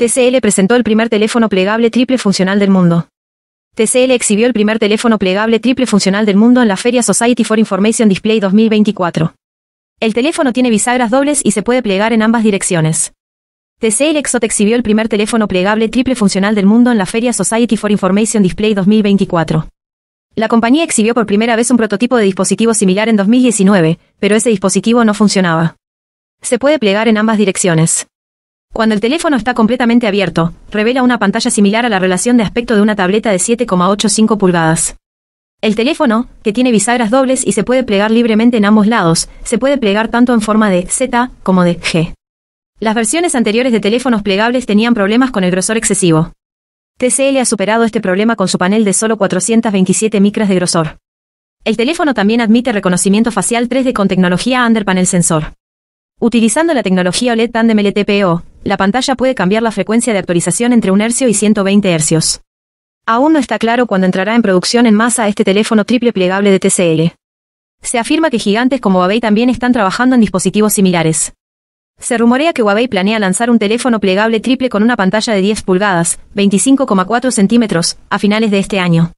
TCL presentó el primer teléfono plegable triple funcional del mundo. TCL exhibió el primer teléfono plegable triple funcional del mundo en la Feria Society for Information Display 2024. El teléfono tiene bisagras dobles y se puede plegar en ambas direcciones. TCL Exot exhibió el primer teléfono plegable triple funcional del mundo en la Feria Society for Information Display 2024. La compañía exhibió por primera vez un prototipo de dispositivo similar en 2019, pero ese dispositivo no funcionaba. Se puede plegar en ambas direcciones. Cuando el teléfono está completamente abierto, revela una pantalla similar a la relación de aspecto de una tableta de 7,85 pulgadas. El teléfono, que tiene bisagras dobles y se puede plegar libremente en ambos lados, se puede plegar tanto en forma de Z como de G. Las versiones anteriores de teléfonos plegables tenían problemas con el grosor excesivo. TCL ha superado este problema con su panel de solo 427 micras de grosor. El teléfono también admite reconocimiento facial 3D con tecnología under panel sensor. Utilizando la tecnología OLED Tandem LTPO, la pantalla puede cambiar la frecuencia de actualización entre 1 Hz y 120 Hz. Aún no está claro cuándo entrará en producción en masa este teléfono triple plegable de TCL. Se afirma que gigantes como Huawei también están trabajando en dispositivos similares. Se rumorea que Huawei planea lanzar un teléfono plegable triple con una pantalla de 10 pulgadas, 25,4 centímetros, a finales de este año.